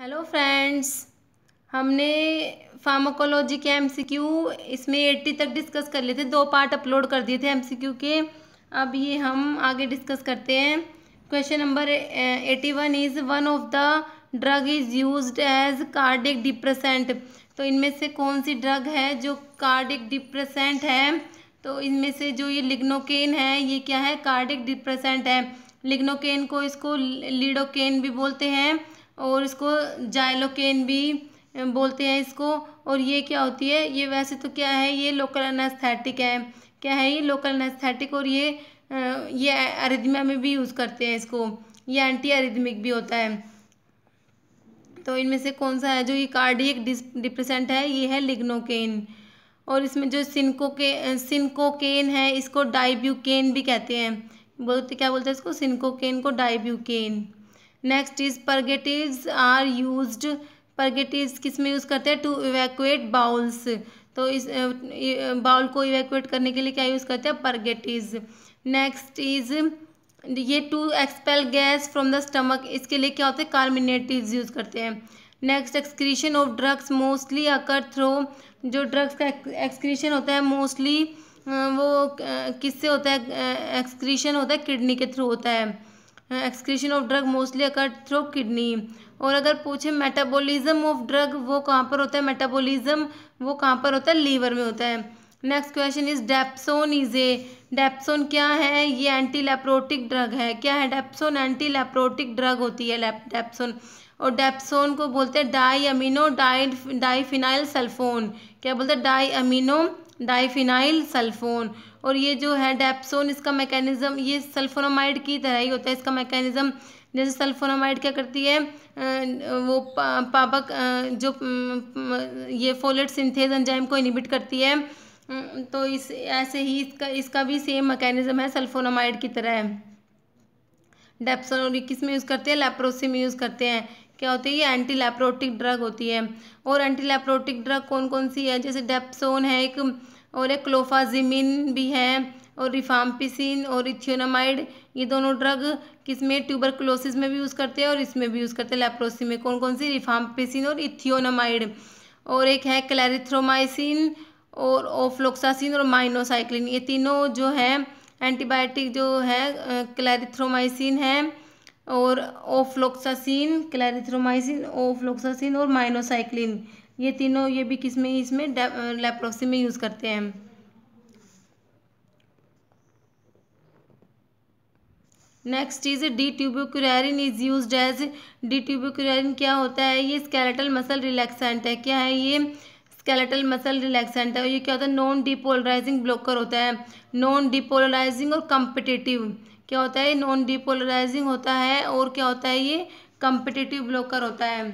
hello friends हमने pharmacology के MCQ इसमें एट्टी तक डिस्कस कर लिए थे दो पार्ट अपलोड कर दिए थे एमसीक्यू के अब ये हम आगे डिस्कस करते हैं question number eighty one is one of the drug is use as cardiac depressant तो इनमें से कौन सी ड्रग है जो कार्डिक डिप्रेसेंट है तो इनमें से जो ये लिग्नोकेन है ये क्या है कार्डिक डिप्रेसेंट है लिग्नोकेन को इसको लीडोकेन भी बोलते हैं और इसको जाइलोकेन भी बोलते हैं इसको और ये क्या होती है ये वैसे तो क्या है ये लोकल अनस्थेटिक है क्या है ये लोकल अनस्थेटिक और ये ये अरिदमिया में भी यूज़ करते हैं इसको ये एंटी अरिदमिक भी होता है तो इनमें से कौन सा है जो ये कार्डियक डिप्रेसेंट है ये है लिग्नोकेन और इसमें जो सिनको के सिनकोकेन है इसको डाइब्यूकेन भी कहते हैं बोलते क्या बोलते हैं इसको सिनकोकेन को dibucaine next is purgatives are used purgatives किस में यूज़ करते हैं टू इवेक्ट बाउल्स तो इस बाउल को इवेक्ट करने के लिए क्या यूज़ करते हैं परगेटिव नेक्स्ट इज ये to expel gas from the stomach इसके लिए क्या होते हैं कार्मिनेटिव यूज़ करते हैं next excretion of drugs mostly occur through जो ड्रग्स का एक्सक्रीशन होता है मोस्टली वो किससे होता है एक्सक्रीशन होता है किडनी के थ्रू होता है excretion of drug mostly occur through kidney और अगर पूछे मेटाबॉलिज्म ऑफ ड्रग वो कहाँ पर होता है मेटाबॉलिज्म वो कहाँ पर होता है लीवर में होता है next question is dapsone is a dapsone क्या है ये एंटी लेप्रोटिक ड्रग है क्या है डेप्सोन एंटी लेप्रोटिक ड्रग होती है डेप्सोन और डेप्सोन को बोलते हैं di amino di diphenyl sulfone क्या बोलते हैं डाई अमीनो डाईफिनाइल सल्फोन और ये जो है डेप्सोन इसका मैकेनिज्म ये सल्फोनामाइड की तरह ही होता है इसका मैकेनिज्म जैसे सल्फोनामाइड क्या करती है वो पापक जो ये फोलेट सिंथेज एंजाइम को इनिबिट करती है तो इस ऐसे ही इसका इसका भी सेम मैकेनिज्म है सल्फोनामाइड की तरह है और किस में यूज़ करते हैं लेप्रोसी में यूज़ करते हैं क्या होती है एंटी लेप्रोटिक ड्रग होती है और एंटी लेप्रोटिक ड्रग कौन कौन सी है जैसे डेप्सोन है एक और एक क्लोफाजिमिन भी है और रिफाम्पिसिन और इथियोनामाइड ये दोनों ड्रग किस में क्लोसिस में भी यूज़ करते हैं और इसमें भी यूज़ करते हैं लेप्रोसी में कौन कौन सी रिफाम्पिसिन और इथियोनामाइड और एक है क्लैरिथ्रोमाइसिन और ओफ्लोक्सासिन और माइनोसाइक्लिन ये तीनों जो है एंटीबायोटिक जो है क्लैरिथ्रोमाइसिन है और ओफ्लोक्सासिन क्लैरिथ्रोमाइसिन ओफ्लोक्सासिन और माइनोसाइक्लिन ये तीनों ये भी किस में इसमें लेप्रोसी में यूज़ करते हैं next is D tubocurarine is use as D tubocurarine क्या होता है ये स्केलेटल मसल रिलैक्सेंट है क्या है ये स्केलेटल मसल रिलैक्सेंट है ये क्या होता है नॉन डिपोलराइजिंग ब्लॉकर होता है नॉन डिपोलराइजिंग और कम्पिटिटिव क्या होता है नॉन डिपोलराइजिंग होता है और क्या होता है ये कम्पिटिटिव ब्लॉकर होता है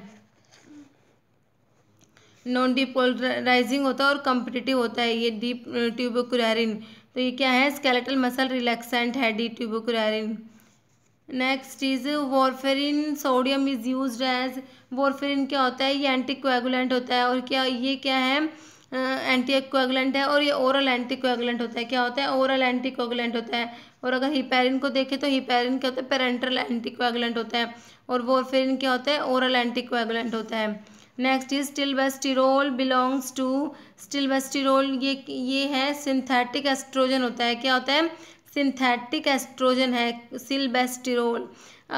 नॉन डिपोलराइजिंग होता है और कम्पिटिटिव होता है ये डी ट्यूबोक्रारिन uh, तो ये क्या है स्केलेटल मसल रिलैक्सेंट है D tubocurarine next is warfarin sodium is use as warfarin क्या होता है ये एंटी कोएगुलेंट होता है और क्या ये क्या है एंटी uh, कोएगुलेंट है और ये ओरल एंटी कोएगुलेंट होता है क्या होता है ओरल एंटी कोएगुलेंट होता है और अगर हिपेरिन को देखें तो हिपेरिन क्या होता है पेरेंट्रल एंटी कोएगुलेंट होता है और वॉरफेरिन क्या होता है ओरल एंटी कोएगुलेंट होता है next is stilbestrol belongs to stilbestrol ये ये है सिंथेटिक एस्ट्रोजन होता है क्या होता है सिंथेटिक एस्ट्रोजन है सिलबेस्टिरोल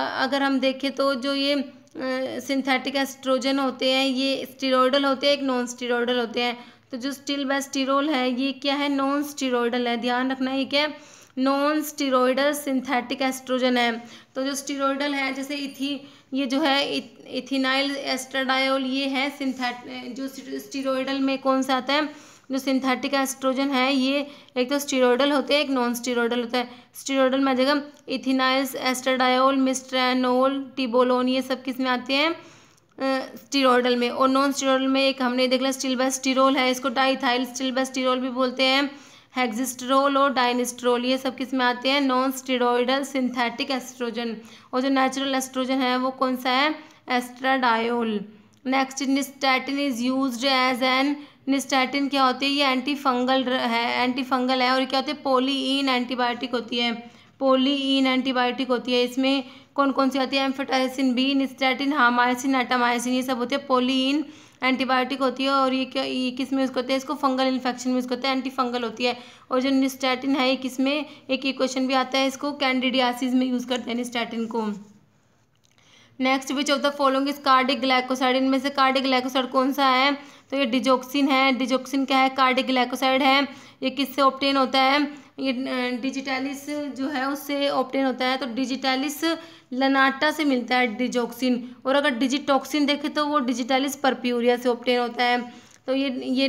अगर हम देखें तो जो ये सिंथेटिक एस्ट्रोजन होते हैं ये स्टीरोडल होते हैं एक नॉन स्टीरोडल होते हैं तो जो स्टिलबेस्टिरोल है ये क्या है नॉन स्टीरोडल है ध्यान रखना ये क्या है नॉन स्टीरोडल सिंथेटिक एस्ट्रोजन है तो जो स्टीरोडल है जैसे इथी ये जो है इथिनाइल एस्ट्राडायोल ये है सिंथेट जो स्टीरोडल में कौन सा आता है जो सिंथेटिक एस्ट्रोजन है ये एक तो स्टीरोडल होते हैं एक नॉन स्टीरोडल होता है स्टीरोडल में जगह इथिनाइल एस्ट्राडायोल मिस्ट्रेनोल टिबोलोन ये सब किस में आते हैं स्टीरोडल में और नॉन स्टीरोडल में एक हमने देख लिया स्टील स्टीरोल है इसको डाइथाइल स्टील भी बोलते हैं हेक्जिस्ट्रोल और डाइनिस्ट्रोल ये सब किस में आते हैं नॉन स्टेरॉयडल सिंथेटिक एस्ट्रोजन और जो नेचुरल एस्ट्रोजन है वो कौन सा है estradiol next nystatin is use as an nystatin क्या होती है ये एंटी फंगल है एंटी फंगल है और क्या होते है पोलीन एंटीबायोटिक होती है पोलीन एंटीबायोटिक होती है इसमें कौन कौन सी होती है एम्फेटाइसिन बी निस्टैटिन हामाइसिन एटामाइसिन ये सब होते हैं पोलीन एंटीबायोटिक होती है और ये क्या ये किस में यूज़ करते हैं इसको फंगल इन्फेक्शन में यूज़ करते हैं एंटी फंगल होती है और जो निस्टैटिन है ये किस में एक इक्वेशन भी आता है इसको कैंडिडियासिस में यूज़ करते हैं निस्टैटिन को next which of the following is cardiac glycoside इनमें से कार्डिक ग्लाइकोसाइड कौन सा है तो ये डिजोक्सिन है डिजोक्सिन क्या है कार्डिक ग्लाइकोसाइड है ये किससे ऑप्टेन होता है ये डिजिटैलिस जो है उससे ऑप्टेन होता है तो डिजिटैलिस लनाटा से मिलता है डिजोक्सिन और अगर डिजिटॉक्सिन देखें तो वो डिजिटैलिस परप्यूरिया से ऑप्टेन होता है तो ये ये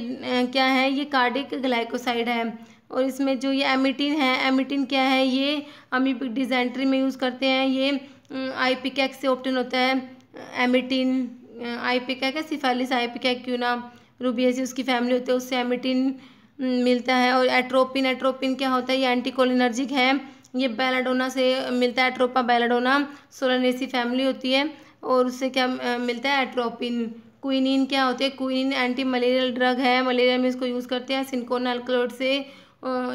क्या है ये कार्डिक ग्लाइकोसाइड है और इसमें जो ये एमिटिन है एमिटिन क्या है ये अमीबिक डिजेंट्री में यूज़ करते हैं ये आई पिकैक से ऑप्टेन होता है एमिटिन आई पिकैक है सिफेलिस आई पिकैक क्यों ना रूबियसी उसकी फैमिली होती है उससे एमिटिन मिलता है और एट्रोपिन एट्रोपिन क्या होता है ये एंटीकोलिनर्जिक है ये बैलाडोना से मिलता है एट्रोपा बैलाडोना सोलानेसी फैमिली होती है और उससे क्या मिलता है एट्रोपिन क्विनिन क्या होती है क्विनिन एंटी मलेरियल ड्रग है मलेरिया में इसको यूज़ करते हैं सिंकोना अल्कलोड से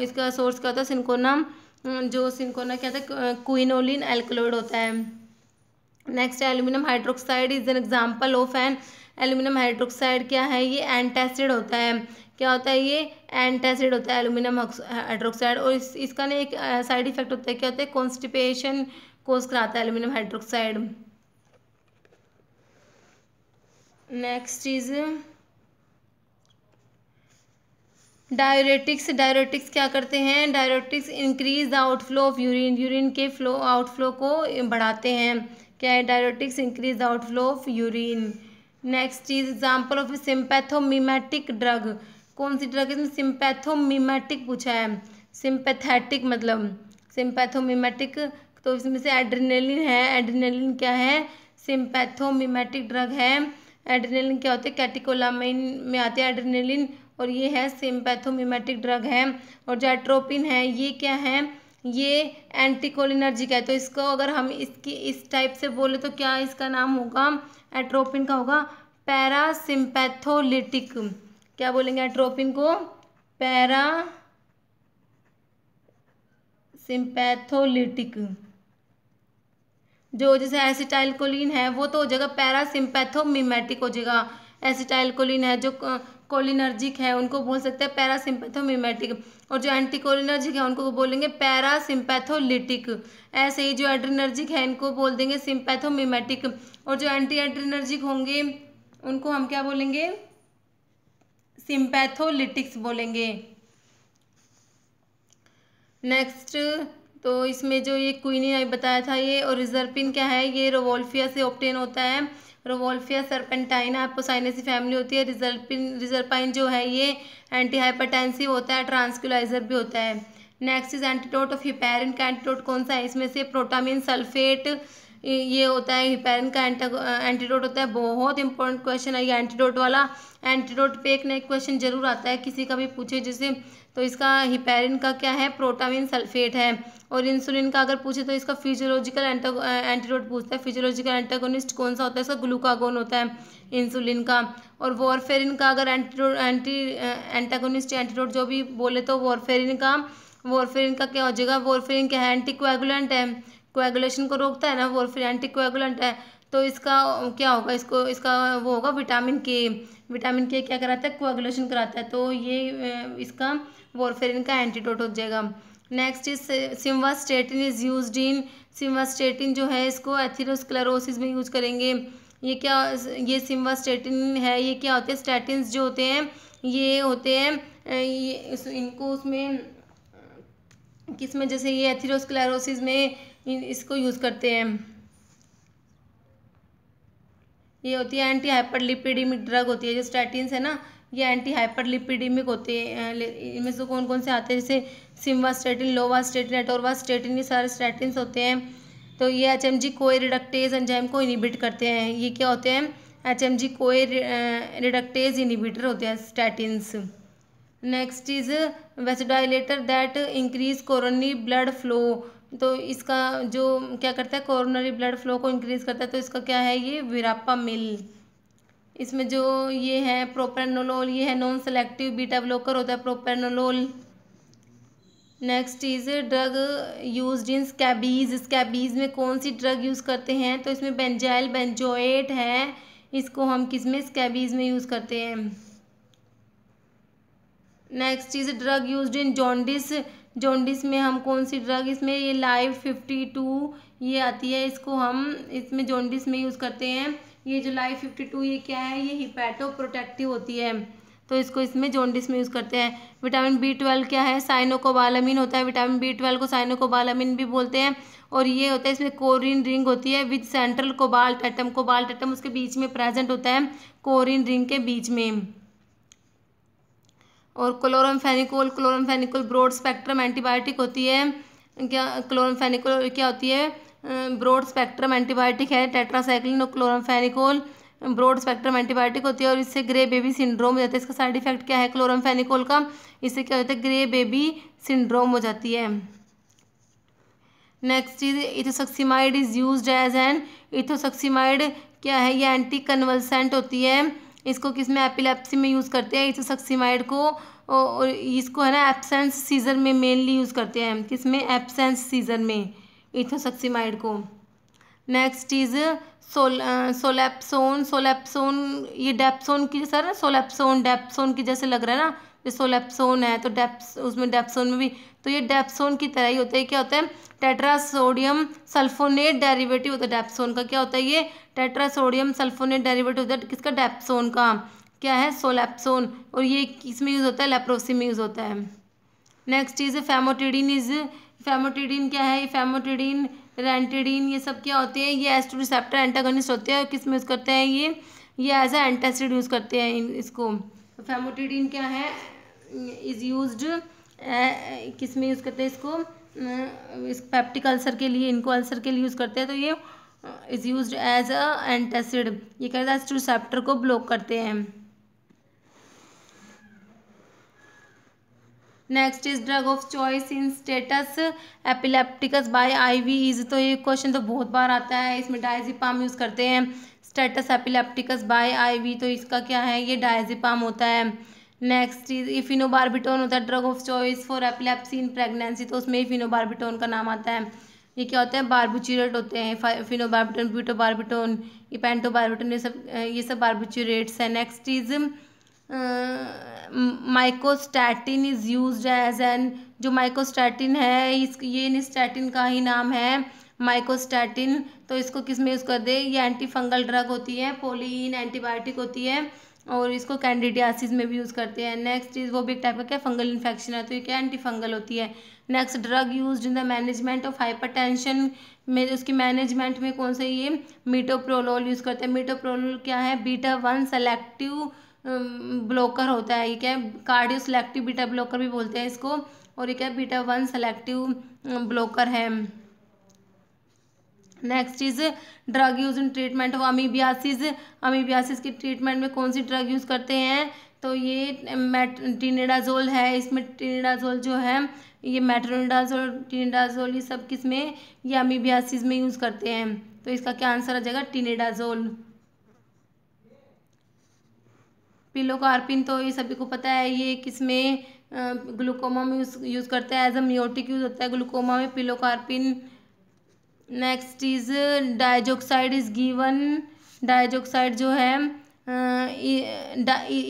इसका सोर्स क्या होता है सिंकोना जो सिंकोना क्या होता है क्विनोलिन एल्कलोड होता है नेक्स्ट है aluminium hydroxide is an example of an aluminium hydroxide क्या है ये एंटासिड होता है क्या होता है ये एंटासिड होता है एलुमिनियम हाइड्रोक्साइड और इस इसका ना एक साइड इफेक्ट होता है क्या होता है कॉन्स्टिपेशन कोस कराता है aluminium hydroxide next is diuretics diuretics क्या करते हैं diuretics increase the outflow of urine urine के फ्लो आउटफ्लो को बढ़ाते हैं क्या है diuretics increase the outflow of urine next चीज एग्जाम्पल ऑफ सिंपैथोमिमेटिक ड्रग कौन सी ड्रग इसमें सिम्पैथोमीमेटिक पूछा है सिम्पैथेटिक मतलब सिम्पैथोमीमेटिक तो इसमें से एड्रेनलिन है एड्रेनलिन क्या है सिम्पैथोमीमेटिक ड्रग है एड्रेनलिन क्या होते हैं कैटिकोलामिन में आते हैं एड्रेनलिन और ये है सिम्पैथोमीमेटिक ड्रग है और जो एट्रोपिन है ये क्या है ये एंटीकोलिनर्जिक है तो इसको अगर हम इसकी इस टाइप से बोले तो क्या इसका नाम होगा एट्रोपिन का होगा पैरासिम्पैथोलिटिक क्या बोलेंगे एट्रोपिन को पैरा सिंपैथोलिटिक जो जैसे एसिटाइलकोलिन है वो तो हो जाएगा पैरासिम्पैथोमीमेटिक हो जाएगा एसिटाइलकोलिन है जो कोलिनर्जिक है उनको बोल सकते हैं पैरासिम्पैथोमीमेटिक और जो एंटीकोलिनर्जिक है उनको बोलेंगे पैरासिम्पैथोलिटिक ऐसे ही जो एड्रीनर्जिक है इनको बोल देंगे सिम्पैथोमीमेटिक और जो एंटी एड्रीनर्जिक होंगे उनको हम क्या बोलेंगे सिंपैथोलिटिक्स बोलेंगे नेक्स्ट तो इसमें जो ये आई बताया था ये और रिजर्पिन क्या है ये रोवोल्फिया से ऑप्टेन होता है रोवोल्फिया सर्पेंटाइन एपोसाइनेसी फैमिली होती है रिजर्पिन रिजर्पाइन जो है ये एंटी हाइपरटेंसिव होता है ट्रांसक्यूलाइजर भी होता है next is antidote of heparin का एंटीटोट कौन सा है इसमें से प्रोटामिन सल्फेट ये होता है हिपेरिन का एंटीडोट होता है बहुत इंपॉर्टेंट क्वेश्चन है ये एंटीडोट वाला एंटीडोट पे एक ना एक क्वेश्चन जरूर आता है किसी का भी पूछे जिसे तो इसका हिपेरिन का क्या है प्रोटामिन सल्फेट है और इंसुलिन का अगर पूछे तो इसका फिजियोलॉजिकल एंटीडोट पूछता है फिजियोलॉजिकल एंटागोनिस्ट कौन सा होता है इसका ग्लूकागोन होता है इंसुलिन का और वॉरफेरिन का अगर एंटीडोट एंटी एंटागोनिस्ट एंटीडोट जो भी बोले तो वॉरफेरिन का वॉरफेरिन का क्या हो जाएगा वॉरफेरिन क्या है एंटीक्वागुलेंट है कोएगुलेशन को रोकता है ना वो फिर एंटी कोएगुलेंट है तो इसका क्या होगा इसको इसका वो होगा विटामिन के विटामिन के क्या कराता है कोएगुलेशन कराता है तो ये इसका वॉरफेरिन का एंटीडोट हो जाएगा next is simvastatin is use in simvastatin जो है इसको एथिरोस्क्लेरोसिस में यूज करेंगे ये क्या ये सिम्वास्टेटिन है ये क्या होते हैं स्टेटिन्स जो होते हैं ये होते हैं ये इनको उसमें किस में जैसे ये एथिरोस्क्लेरोसिस में इसको यूज़ करते हैं ये होती है एंटी हाइपरलिपिडीमिक ड्रग होती है जो स्टैटिन है ना ये एंटी हाइपरलिपिडीमिक होते हैं इनमें से कौन कौन से आते हैं जैसे simvastatin lovastatin atorvastatin ये सारे स्टैटिन होते हैं तो ये एच एम जी कोए रिडक्टेज एंजाइम को इनिबिट करते हैं ये क्या होते हैं एच एम जी कोए रिडक्टेज इनिबिटर होते हैं statins next is vasodilator that increase coronary blood flow तो इसका जो क्या करता है कोरोनरी ब्लड फ्लो को इंक्रीज करता है तो इसका क्या है ये विरापा मिल इसमें जो ये है प्रोपेनोलोल ये है नॉन सेलेक्टिव बीटा ब्लॉकर होता है propranolol next is drug use in scabies scabies में कौन सी ड्रग यूज़ करते हैं तो इसमें बेंजाइल बेंजोएट है इसको हम किस में स्कैबीज में यूज़ करते हैं next is drug use in jaundice jaundice में हम कौन सी ड्रग इसमें ये लाइव फिफ्टी टू ये आती है इसको हम इसमें जॉन्डिस में यूज़ करते हैं ये जो लाइव फिफ्टी टू ये क्या है ये हिपैटो प्रोटेक्टिव होती है तो इसको इसमें जॉन्डिस में यूज़ करते हैं विटामिन बी ट्वेल्व क्या है साइनोकोबालमिन होता है विटामिन बी ट्वेल्व को साइनोकोबालमिन भी बोलते हैं और ये होता है इसमें कोरिन रिंग होती है with central cobalt atom cobalt atom उसके बीच में प्रेजेंट होता है कोरिन रिंग के बीच में और chloramphenicol chloramphenicol broad spectrum antibiotic होती है क्या क्लोरमफेनिकोल क्या होती है ब्रॉड स्पेक्ट्रम एंटीबायोटिक है टेट्रासाइक्लिन और क्लोरमफेनिकोल ब्रॉड स्पेक्ट्रम एंटीबायोटिक होती है और इससे ग्रे बेबी सिंड्रोम हो जाता है इसका साइड इफेक्ट क्या है क्लोरमफेनिकोल का इससे क्या होता है ग्रे बेबी सिंड्रोम हो जाती है नेक्स्ट चीज ethosuximide is use as an ethosuximide क्या है ये एंटी कन्वलसेंट होती है इसको किस में एपिलेप्सी में यूज़ करते हैं इसे सक्सीमाइड को और इसको है ना एबसेंस सीज़र में मेनली यूज़ करते हैं किस में एबसेंस सीज़र में इथोसक्सीमाइड को नेक्स्ट इज सोल सोलेप्सोन सोलेप्सोन ये डेप्सोन की सर ना सोलेप्सोन डेप्सोन की जैसे लग रहा है ना ये सोलेप्सोन है तो डेप्स उसमें डेप्सोन में भी तो ये डेप्सोन की तरह ही होता है क्या होता है टेट्रासोडियम सल्फोनेट डेरिवेटिव होता है डेप्सोन का क्या होता है ये टेट्रासोडियम सल्फोनेट डेरिवेटिव होता है तो किसका डेप्सोन का क्या है सोलेप्सोन और ये किसमें यूज़ होता है लेप्रोसी में यूज़ होता है next is famotidine is famotidine क्या है ये फेमोटिडिन रेंटेडीन ये सब क्या होते हैं ये एस टू रिसेप्टर एंटागोनिस्ट होते हैं किस में यूज़ करते हैं ये ये एज ए एंटासिड यूज़ करते हैं इन इसको फेमोटिडीन तो क्या है इज़ यूज किस में यूज़ करते हैं इसको इस पैप्टिक अल्सर के लिए इनको अल्सर के लिए यूज़ करते हैं तो ये is use as a antacid ये कहते हैं एस टू रिसेप्टर को ब्लॉक करते हैं next is drug of choice in status epilepticus by is तो ये क्वेश्चन तो बहुत बार आता है इसमें डायजिपाम यूज़ करते हैं स्टेटस एपिलेप्टिकस बाय आईवी तो इसका क्या है ये डायजिपाम होता है नेक्स्ट इज इफिनोबारबिटोन होता है drug of choice for epilepsy in pregnancy तो उसमें इफिनोबारबिटोन का नाम आता है ये क्या होते हैं बारबुचुरेट होते हैं ब्यूटोबारबिटोन ये पेंटोबारबिटोन ये सब ये सब बारबुचुरेट्स हैं next is mycostatin is use as an जो माइकोस्टैटिन है इस ये निस्टैटिन का ही नाम है माइकोस्टैटिन तो इसको किस में यूज़ कर दे ये एंटी फंगल ड्रग होती है पोलिन एंटीबायोटिक होती है और इसको कैंडिडियासिस में भी यूज़ करते हैं नेक्स्ट चीज़ वो भी एक टाइप का क्या फंगल इन्फेक्शन है तो ये क्या एंटी फंगल होती है next drug use in the management of hypertension में उसकी मैनेजमेंट में कौन सा ये मीटोप्रोलोल यूज़ करते हैं मीटोप्रोलोल क्या है बीटा वन सेलेक्टिव ब्लॉकर होता है ये क्या है कार्डियो सेलेक्टिव बीटा ब्लॉकर भी बोलते हैं इसको और ये क्या बीटा वन सेलेक्टिव ब्लॉकर है next is drug use in treatment of amoebiasis amoebiasis की ट्रीटमेंट में कौन सी ड्रग यूज़ करते हैं तो ये टिनेडाजोल टीनेडाजोल है इसमें टीनेडाजोल जो है ये मेट्रोनिडाजोल टीनेडाजोल ये सब किस में ये अमीबियासिस में यूज़ करते हैं तो इसका क्या आंसर आ जाएगा टीनेडाजोल पिलोकार्पिन तो ये सभी को पता है ये किसमें ग्लूकोमा में यूज़ यूज़ करते हैं एज अ म्योटिक यूज़ होता है ग्लूकोमा में pilocarpine next is diazoxide is given diazoxide जो है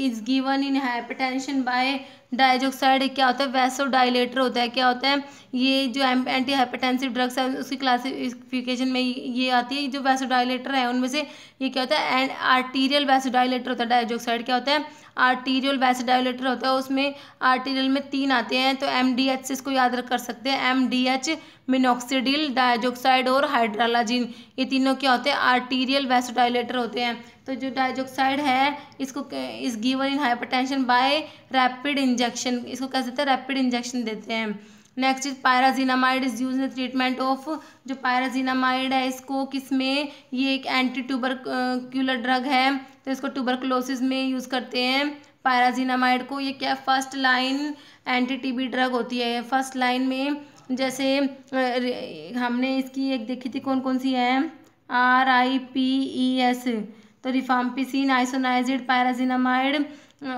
is given in hypertension by diazoxide क्या होता है वैसोडाइलेटर होता है क्या होता है ये जो एंटी हाइपरटेंसिव ड्रग्स है उसकी क्लासिफिकेशन में ये आती है जो वैसोडाइलेटर है उनमें से ये क्या होता है एंड आर्टीरियल वैसोडाइलेटर होता है डायजोक्साइड क्या होता है आर्टीरियल वैसडाइलेटर होता है उसमें आर्टीरियल में तीन आते हैं तो एम डी एच से इसको याद कर सकते हैं M D H minoxidil diazoxide और हाइड्रालाजिन ये तीनों क्या होते हैं आर्टीरियल वैसोडाइलेटर होते हैं तो जो डायजोक्साइड है इसको इस given in hypertension by rapid injection इसको कह सकते हैं रैपिड इंजेक्शन देते हैं next is pyrazinamide is use in treatment of जो पायराजीनामाइड है इसको किसमें ये एक एंटी ट्यूबरक्यूलर ड्रग है तो इसको ट्यूबरकलोसिस में यूज़ करते हैं पायराजीनामाइड को ये क्या first line anti TB drug होती है फर्स्ट लाइन में जैसे हमने इसकी एक देखी थी कौन कौन सी है R I P E S तो रिफाम्पिसिन आइसोनाइजिड पायराजीनामाइड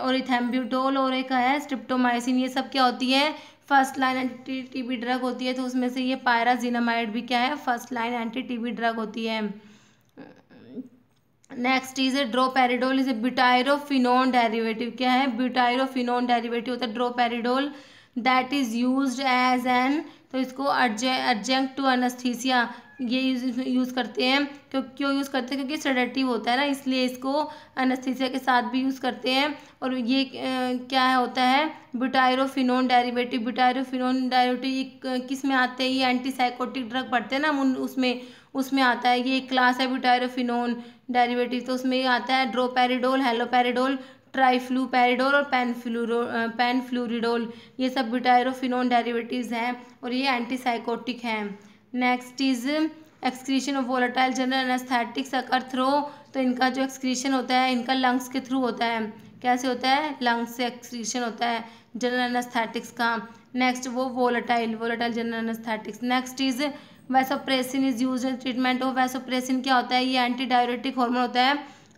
और इथेम्ब्यूटोल और एक है स्ट्रिप्टोमाइसिन ये सब क्या होती है first line anti TB drug होती है तो उसमें से ये पायराजिनामाइड भी क्या है first line anti TB drug होती है नेक्स्ट इज है ड्रोपेरिडोल इज ब्यूटायरोफिनोन डेरिवेटिव क्या है ब्यूटायरोफिनोन डेरिवेटिव होता है droperidol that is use as an तो इसको अर्जेंट टू अनस्थीसिया ये यूज यूज़ करते हैं क्यों क्यों यूज़ करते हैं क्योंकि सडेटिव होता है ना इसलिए इसको अनस्थीसिया के साथ भी यूज़ करते हैं और ये क्या होता है ब्यूटायरोफिनोन डायरीबेटिव ब्यूटायरोफिनोन डायरेटिव ये किस में आते हैं ये एंटीसाइकोटिक ड्रग पड़ते हैं ना उन उसमें उसमें आता है ये क्लास है ब्यूटायरोफिनोन डायरीबेटिव तो उसमें ये आता है ड्रोपेरिडोल हेलोपेरिडोल ट्राईफ्लू पेरिडोल और पेनफ्लूरो पेनफ्लूरिडोल ये सब ब्यूटायरोफिनोन डेरिवेटिव्स हैं और ये एंटीसाइकोटिक हैं next is excretion of volatile general anaesthetics occur through तो इनका जो एक्सक्रीशन होता है इनका लंग्स के थ्रू होता है कैसे होता है लंग्स से एक्सक्रीशन होता है जनरल एनेस्थेटिक्स का नेक्स्ट वो volatile volatile general anaesthetics next is vasopressin is use in treatment of vasopressin क्या होता है ये एंटी डायोरेटिक हॉर्मोन होता है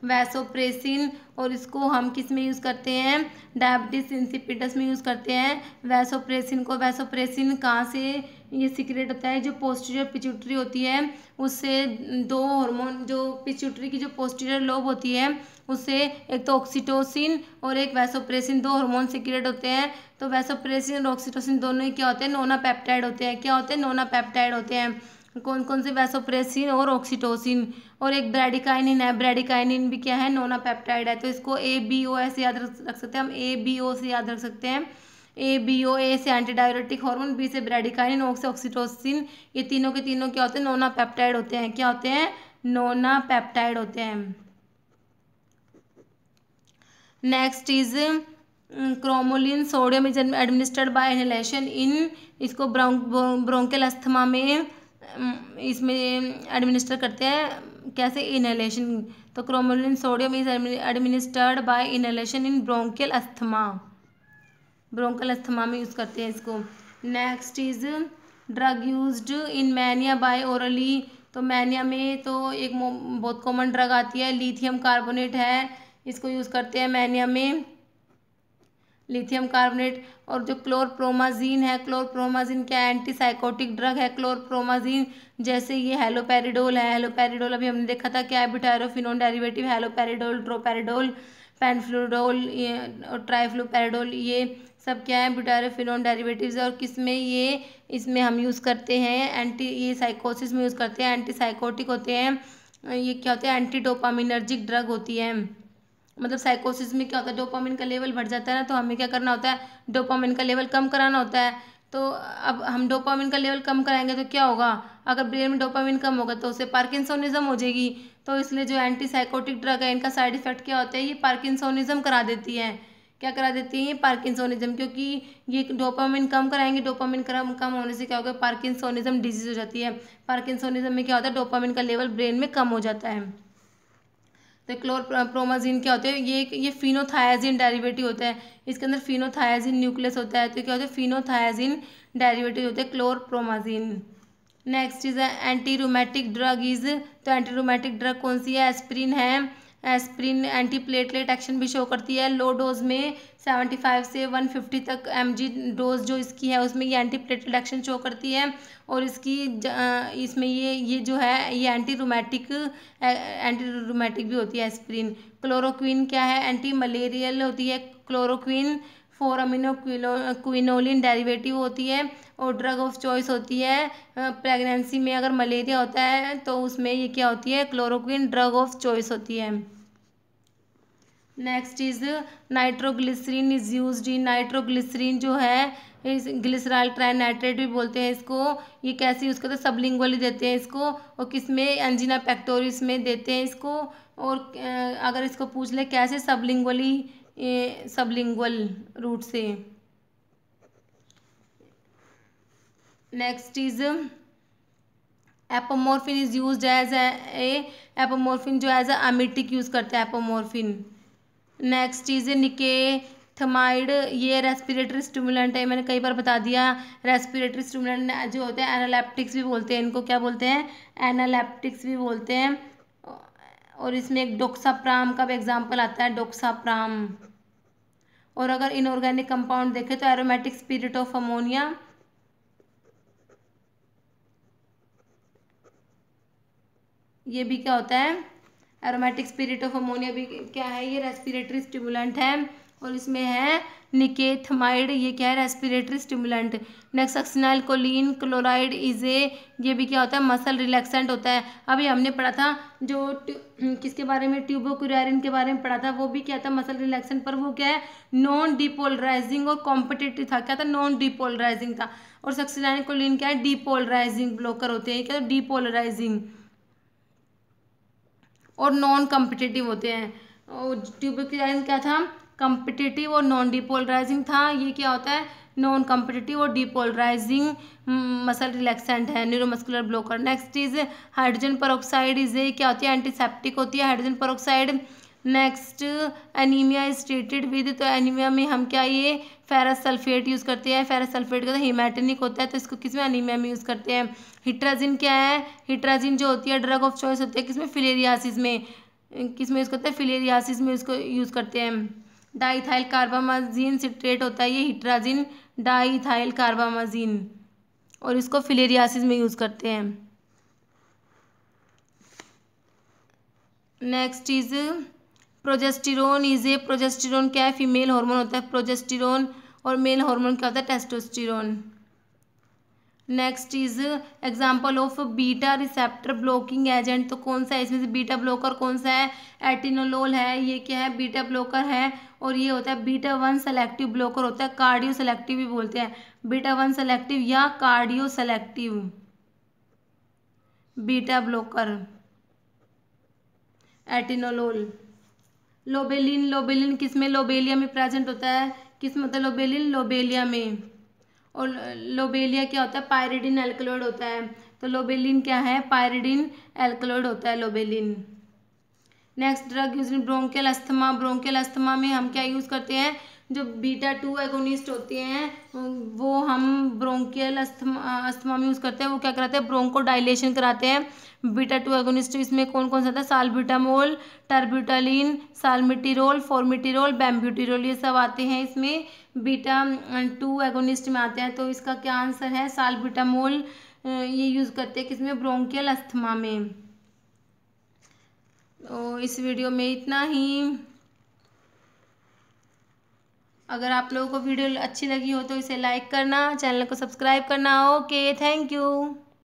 वैसोप्रेसिन और इसको हम किस में यूज़ करते हैं डायबिटीज इंसिपिडस में यूज़ करते हैं वैसोप्रेसिन को वैसोप्रेसिन कहाँ से ये सीक्रेट होता है जो पोस्टीरियर पिच्यूटरी होती है उससे दो हार्मोन जो पिच्यूटरी की जो पोस्टीरियर लोब होती है उससे एक तो ऑक्सीटोसिन और एक वैसोप्रेसिन दो हार्मोन सीक्रेट होते हैं तो वैसोप्रेसिन और ऑक्सीटोसिन दोनों ही क्या होते हैं नोना पैप्टाइड होते हैं क्या होते हैं नोना पैप्टाइड होते हैं कौन कौन से वैसोप्रेसिन और ऑक्सीटोसिन और एक ब्रेडिकाइनिन है ब्रेडिकाइनिन भी क्या है नोना पेप्टाइड है तो इसको ए बी ओ ऐसे याद रख सकते हैं हम ए बी ओ से याद रख सकते हैं ए बी ओ ए से एंटीडायोरेटिक हार्मोन बी से ब्रेडिकाइनिन ओ से ऑक्सीटोसिन ये तीनों के तीनों क्या होते हैं नोना पैप्टाइड होते हैं क्या होते हैं नोना पैप्टाइड होते हैं next is cromolyn sodium is administered by inhalation in इसको ब्रोंकल अस्थमा में इसमें एडमिनिस्टर करते हैं कैसे इनहेलेशन तो cromolyn sodium is administered by inhalation in bronchial asthma bronchial asthma में यूज़ करते हैं इसको next is drug used in mania by orally तो मैनिया में तो एक बहुत कॉमन ड्रग आती है लिथियम कार्बोनेट है इसको यूज़ करते हैं मैनिया में लिथियम कार्बोनेट और जो क्लोरप्रोमाजीन है क्लोरप्रोमाजीन क्या एंटीसाइकोटिक ड्रग है क्लोरप्रोमाजीन जैसे ये हेलोपेरिडोल है हेलोपेरिडोल अभी हमने देखा था क्या बिटायरोफिनोन डेरिवेटिव हेलोपेरिडोल ड्रोपेरिडोल पेनफ्लोडोल और ट्राइफ्लोपेरिडोल ये सब क्या है ब्यूटारोफिनोन डेरिवेटिव्स और किस में ये इसमें हम यूज़ करते हैं एंटी ये साइकोसिस में यूज़ करते हैं एंटीसाइकोटिक होते हैं ये क्या होते हैं एंटी डोपामिनर्जिक ड्रग होती है मतलब साइकोसिस में क्या होता है डोपामिन का लेवल बढ़ जाता है ना तो हमें क्या करना होता है डोपामिन का लेवल कम कराना होता है तो अब हम डोपामिन का लेवल कम कराएंगे तो क्या होगा अगर ब्रेन में डोपामिन कम होगा तो उसे पार्किंसोनिज्म हो जाएगी तो इसलिए जो एंटी साइकोटिक ड्रग है इनका साइड इफेक्ट क्या होता है ये पार्किंसोनिज्म करा देती है क्या करा देती है ये पार्किंसोनिज्म क्योंकि ये डोपामिन कम कराएंगे डोपामिन कम कम होने से क्या होगा पार्किंसोनिज्म डिजीज़ हो जाती है पार्किंसोनिज्म में क्या होता है डोपामिन का लेवल ब्रेन में कम हो जाता है तो क्लोर प्रोमाजीन क्या होते हैं ये ये फिनोथायाजिन डेरिवेटिव होता है इसके अंदर फिनोथायाजिन न्यूक्लियस होता है तो क्या होता है फिनोथायाजिन डेरिवेटिव होते हैं chlorpromazine next is anti rheumatic drug is तो एंटी रोमेटिक ड्रग कौन सी है एस्प्रिन है एस्प्रिन एंटी प्लेटलेट एक्शन भी शो करती है लो डोज में सेवेंटी फाइव से वन फिफ्टी तक एम जी डोज जो इसकी है उसमें ये एंटी प्लेटलेट एक्शन शो करती है और इसकी इसमें ये ये जो है ये एंटी रोमैटिक एंटी रोमैटिक भी होती है एस्प्रिन क्लोरोक्विन क्या है एंटी मलेरियल होती है chloroquine four amino quinoline derivative होती है और ड्रग ऑफ चॉइस होती है प्रेगनेंसी में अगर मलेरिया होता है तो उसमें ये क्या होती है क्लोरोक्विन ड्रग ऑफ चॉइस होती है next is nitroglycerin is use in nitroglycerin जो है इस ग्लिसराल ट्राइनाइट्रेट भी बोलते हैं इसको ये कैसे यूज़ करते हैं वाली देते हैं इसको और किस में एंजिना पैक्टोरिस में देते हैं इसको और अगर इसको पूछ ले कैसे सबलिंगुअली सबलिंगल रूट से next is apomorphine is use as a apomorphine जो एज अमिटिक यूज़ करते हैं एपोमोरफिन नेक्स्ट चीज़ निके थमाइड ये रेस्पिरेटरी स्टिमुलेंट है मैंने कई बार बता दिया रेस्पिरेटरी स्टिमुलेंट जो होते हैं एनालैप्टिक्स भी बोलते हैं इनको क्या बोलते हैं एनालैप्टिक्स भी बोलते हैं और इसमें एक डोक्साप्राम का भी एग्जाम्पल आता है डोक्साप्राम और अगर इनऑर्गेनिक कंपाउंड देखें तो एरोमेटिक स्पिरिट ऑफ अमोनिया ये भी क्या होता है एरोमेटिक स्पिरिट ऑफ अमोनिया भी क्या है ये रेस्पिरेटरी स्टिमुलेंट है और इसमें है निकेथमाइड ये क्या है रेस्पिरेटरी स्टिमुलेंट नेक्स्ट ऑक्सीनाइल कोलिन क्लोराइड इजे ये भी क्या होता है मसल रिलैक्सेंट होता है अभी हमने पढ़ा था जो किसके बारे में ट्यूबोक्यूरिन के बारे में पढ़ा था वो भी क्या था मसल रिलैक्सेंट पर वो क्या है नॉन डिपोलराइजिंग और कॉम्पिटेटिव था क्या था नॉन डिपोलराइजिंग था और सक्सिनाइन कोलिन क्या है डिपोलराइजिंग ब्लॉकर होते हैं क्या डिपोलराइजिंग और नॉन कम्पिटिटिव होते हैं ट्यूबोक्राइजिंग क्या था कम्पिटिटिव और नॉन डिपोलराइजिंग था ये क्या होता है नॉन कम्पिटिटिव और डिपोलराइजिंग मसल रिलैक्सेंट है neuromuscular blocker next is hydrogen peroxide is क्या होती है एंटीसेप्टिक होती है hydrogen peroxide next anaemia is treated with तो एनीमिया में हम क्या ये फेरस सल्फेट यूज़ करते हैं फेरस सल्फेट का तो हिमैटेनिक होता है तो इसको किसमें एनीमिया में यूज़ करते हैं हिट्राजिन क्या है हिट्राजिन जो होती है ड्रग ऑफ चॉइस होती है किसमें फिलेरियासिस में किसमें यूज़ करते हैं फिलेरियासिस में इसको यूज़ करते हैं डाईथाइल कार्बामाजीन सिट्रेट होता है ये हिट्राजिन डाईथाइल कार्बामाजीन और इसको फिलेरियासिस में यूज़ करते हैं next is progesterone is a progesterone क्या है फीमेल हार्मोन होता है प्रोजेस्टिरोन और मेल हार्मोन क्या होता है testosterone next is example of beta receptor blocking agent तो कौन सा है इसमें से बीटा ब्लॉकर कौन सा है एटिनोलोल है ये क्या है बीटा ब्लॉकर है और ये होता है बीटा वन सेलेक्टिव ब्लॉकर होता है कार्डियो सेलेक्टिव भी बोलते हैं बीटा वन सेलेक्टिव या cardio selective beta blocker atenolol lobeline lobeline किस में लोबेलिया में प्रेजेंट होता है किस मतलब होता लोबेलिन लोबेलिया में और लोबेलिया क्या होता है पायरेडिन एल्कलोइड होता है तो लोबेलिन क्या है पायरेडिन एल्कलोइड होता है lobeline next drug use bronchial asthma bronchial asthma में हम क्या यूज़ करते हैं जो बीटा टू एगोनिस्ट होते हैं वो हम ब्रोंकियल अस्थमा अस्थमा में यूज़ करते हैं वो क्या कराते हैं ब्रोंको डायलेशन कराते हैं बीटा टू एगोनिस्ट इसमें कौन कौन सा था सालबीटामोल टर्ब्यूटालिन सालमिटीरोल फॉर्मिटिरोल बैम्ब्यूटिरोल ये सब आते हैं इसमें बीटा अं, टू एगोनिस्ट में आते हैं तो इसका क्या आंसर है सालबीटामोल अं, ये यूज़ करते हैं किसमें ब्रोंकियल अस्थमा में तो इस वीडियो में इतना ही अगर आप लोगों को वीडियो अच्छी लगी हो तो इसे लाइक करना चैनल को सब्सक्राइब करना ओके थैंक यू